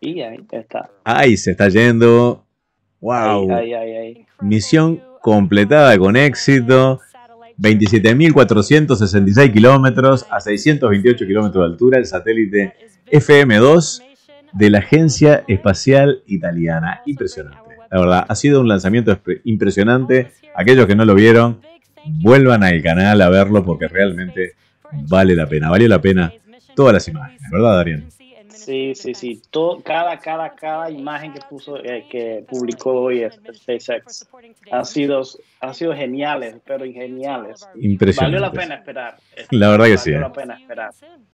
Y ahí está. Ahí se está yendo. ¡Wow! Misión completada con éxito. 27.466 kilómetros a 628 kilómetros de altura, el satélite FM2 de la Agencia Espacial Italiana. Impresionante. La verdad, ha sido un lanzamiento impresionante. Aquellos que no lo vieron, vuelvan al canal a verlo porque realmente vale la pena. Valió la pena todas las imágenes, ¿verdad, Darien? Este sí, sí, sí. cada, cada, cada imagen que puso, eh, que publicó hoy SpaceX este, este, ha sido, ha sido geniales, pero geniales. Impresionante. Valió la pena esperar. La verdad que sí. ¿eh?